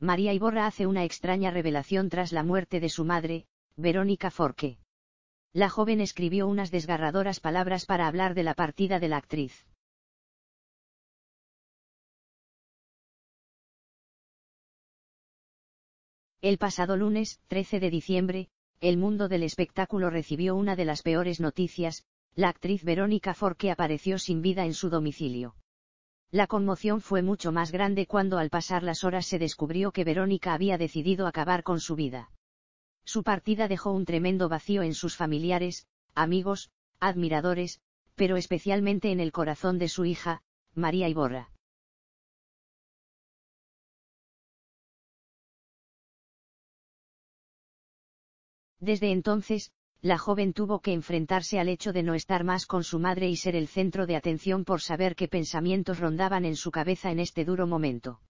María Iborra hace una extraña revelación tras la muerte de su madre, Verónica Forque. La joven escribió unas desgarradoras palabras para hablar de la partida de la actriz. El pasado lunes, 13 de diciembre, el mundo del espectáculo recibió una de las peores noticias, la actriz Verónica Forque apareció sin vida en su domicilio. La conmoción fue mucho más grande cuando al pasar las horas se descubrió que Verónica había decidido acabar con su vida. Su partida dejó un tremendo vacío en sus familiares, amigos, admiradores, pero especialmente en el corazón de su hija, María Iborra. Desde entonces, la joven tuvo que enfrentarse al hecho de no estar más con su madre y ser el centro de atención por saber qué pensamientos rondaban en su cabeza en este duro momento.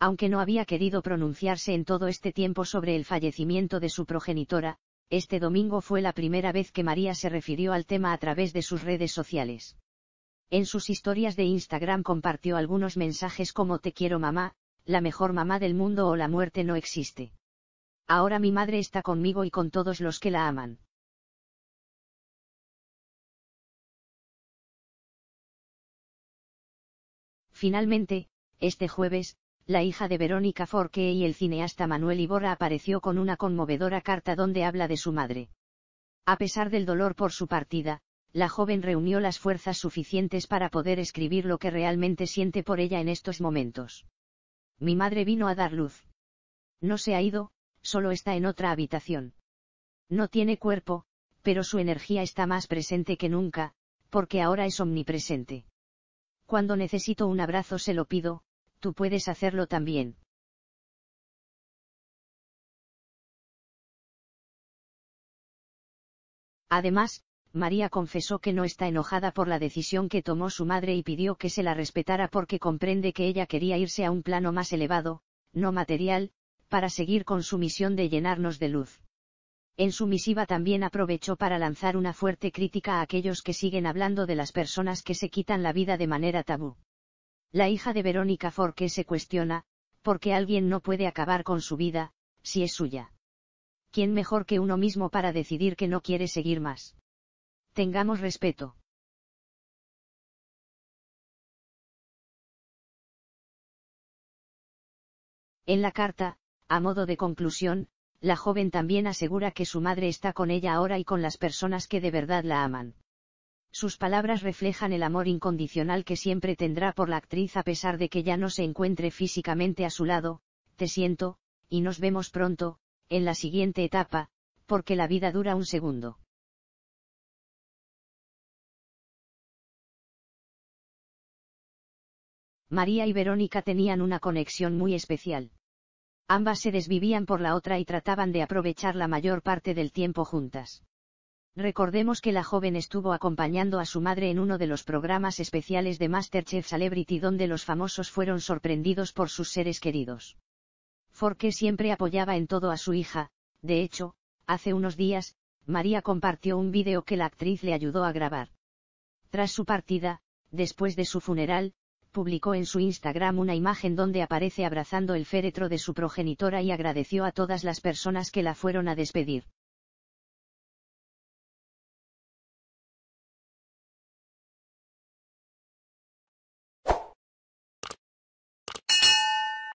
Aunque no había querido pronunciarse en todo este tiempo sobre el fallecimiento de su progenitora, este domingo fue la primera vez que María se refirió al tema a través de sus redes sociales. En sus historias de Instagram compartió algunos mensajes como Te quiero mamá, la mejor mamá del mundo o la muerte no existe. Ahora mi madre está conmigo y con todos los que la aman. Finalmente, este jueves, la hija de Verónica Forque y el cineasta Manuel Iborra apareció con una conmovedora carta donde habla de su madre. A pesar del dolor por su partida, la joven reunió las fuerzas suficientes para poder escribir lo que realmente siente por ella en estos momentos. Mi madre vino a dar luz. No se ha ido, solo está en otra habitación. No tiene cuerpo, pero su energía está más presente que nunca, porque ahora es omnipresente. Cuando necesito un abrazo se lo pido, tú puedes hacerlo también. Además, María confesó que no está enojada por la decisión que tomó su madre y pidió que se la respetara porque comprende que ella quería irse a un plano más elevado, no material, para seguir con su misión de llenarnos de luz. En su misiva también aprovechó para lanzar una fuerte crítica a aquellos que siguen hablando de las personas que se quitan la vida de manera tabú. La hija de Verónica Forque se cuestiona, porque alguien no puede acabar con su vida, si es suya. ¿Quién mejor que uno mismo para decidir que no quiere seguir más? Tengamos respeto. En la carta, a modo de conclusión, la joven también asegura que su madre está con ella ahora y con las personas que de verdad la aman. Sus palabras reflejan el amor incondicional que siempre tendrá por la actriz a pesar de que ya no se encuentre físicamente a su lado, te siento, y nos vemos pronto, en la siguiente etapa, porque la vida dura un segundo. María y Verónica tenían una conexión muy especial ambas se desvivían por la otra y trataban de aprovechar la mayor parte del tiempo juntas. Recordemos que la joven estuvo acompañando a su madre en uno de los programas especiales de MasterChef Celebrity donde los famosos fueron sorprendidos por sus seres queridos. Forqué siempre apoyaba en todo a su hija, de hecho, hace unos días, María compartió un vídeo que la actriz le ayudó a grabar. Tras su partida, después de su funeral, publicó en su Instagram una imagen donde aparece abrazando el féretro de su progenitora y agradeció a todas las personas que la fueron a despedir.